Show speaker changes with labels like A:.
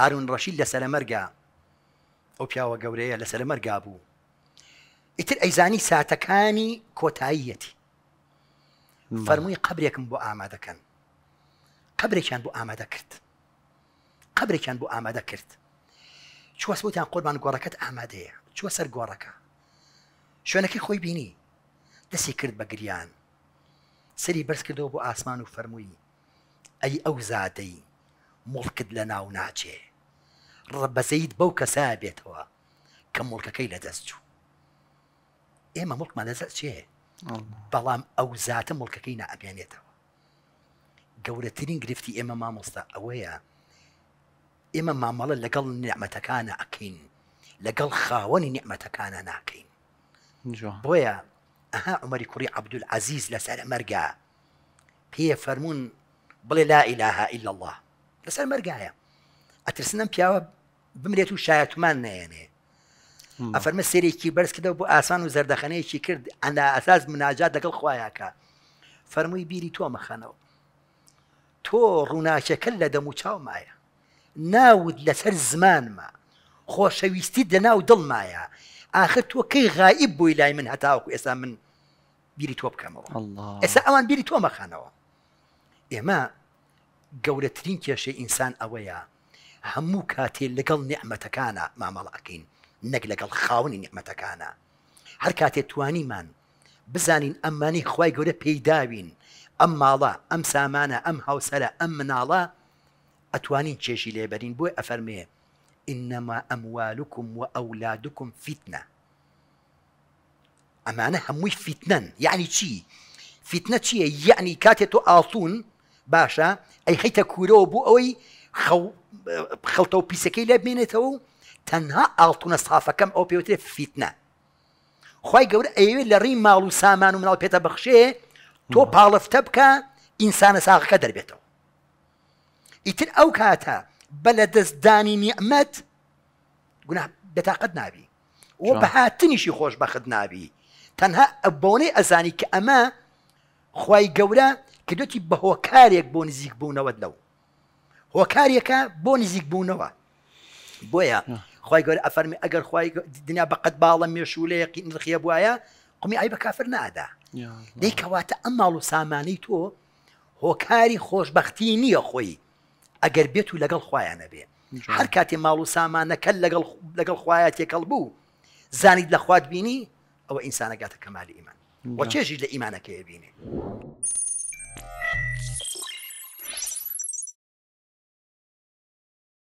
A: هارون ڕەشید لە سەرەمەرگا ئەو پیاوە گەورەیە لە سەرەمەرگا بوو ئیتر ئەیزانی ساتەکانی کۆتاییەتی فەرمووی قبرێکم بۆ ئامادەکەن قبرێکیان بۆ ئامادە کرد قبرێکیان بۆ ئامادە کرد چوە سووتیان قۆربان گۆڕەکەت ئامادەیە چوە سەر گۆڕەکە شوێنەکەی خۆی بینی دەستی کرد بە گریان سەری بەرز کردەوە بۆ ئاسمان و فەرمووی ئەی ئەو زادەی مڵکت لە ناو ناچێ رب كم بەسەید بەو کەسا بێتەوە کە مڵکەکەی لە دەستچوو ئێمە مڵکمان لەزەر چێ بەڵام ئەو زیاتە مڵکەکەی نائبیانێتەوە گەورەترین گرفتی ئێمە مامۆستا ئەوەیە نعمة كان أكين نعمەتەکانە ئەکەین لەگەڵ خاوەنی نعمەتەکانە ناکەین بۆیە ئەها عمر كوري عبد العزيز لسأل مرجع هي فرمون بل لا إله إلا الله مرجع يا أترسنا پیاوە بمرێت و شایەتمان نەێنێ ئەفەرمە سێرێکی بەرزکردە بۆ ئاسان و زەردەخەنەیەکی کرد ئەندا ئاساس مناجات دەگەڵ خویاکە فەرمووی بیری تۆ مەخەنەوە تۆ ڕووناچەکە لە دەم و چاومایە ناود لەسەر زمانمە خۆشەویستی دەناو دڵمایە ئاخر تۆ کەی غائب بووی لای من هەتاوەکو ئێستا من بیری تۆ بکەمەوە ئێستا ئەوان بیری تۆ مەخەنەوە ئێمە گەورەترین کێشەی ئینسان ئەوەیە هەموو کاتێ لەگەڵ نعممەتەکانە مامەڵاکەین نەک لەگەڵ خاونی نعممەتەکانە هەر کاتێ توانیمان بزانین ئەمانی خی گەورە پێیداوین ئەم ماڵە ئەم سامانە ئەم هاوسرە ئەم مناڵە ئەتوانین چێشی لێبەرین بۆی ئەفەرمێ إنما ئەموالکم و ئەولادکم فیتە ئەمانە هەمووی فیتەن یعنی چی فیتە چییە یعنی کاتێت تۆ ئاڵتون باشە ئەی خیتە کورەوە بوو ئەوەی خەڵتە و پیسەکەی لە بمێنێتەوە و تەنها ئاڵتونە سافەکەم ئەو پێوتێت فیتنە خی گەورە ئەوێ لە ڕی ماڵ و سامان و مناڵ پێتە بەخشێ تۆ پاڵفتە بکە ئینسانە ساغەکە دەربێتەوە ئیتر ئەو کاتە بە لە دەستدانی نیعممەد گونا بێتاقت نابی وە بە هاتنیشی خۆش بەخت نابی تەنها بۆنەی ئەزانی کە ئەمە خی گەورە کە دوتی بەهۆکارێک بۆ نزیک بوونەوە لەو هۆکارێکە بۆ نزیک بوونەوە بۆیە خی گەۆر ئەفەرمی ئەگەر خی دنیا بەقەت باڵە مێشولەیە قینرخیە بواە قمی ئای بە کافر نادا دیکەواتە ئەم ماڵ و سامانەی تۆ هۆکاری خۆشببختی نییە خۆی ئەگەر بێت و لەگەڵ خۆیانە بێ هەر کاتێ ماڵ و سامانەکە لەگەڵ خۆیان تێکەڵ بوو زانیت لە خوات بینی ئەوە ئینسانەگاتە کەمالی ئیمان وە چێژی لە ئیمانەکەی بینێ.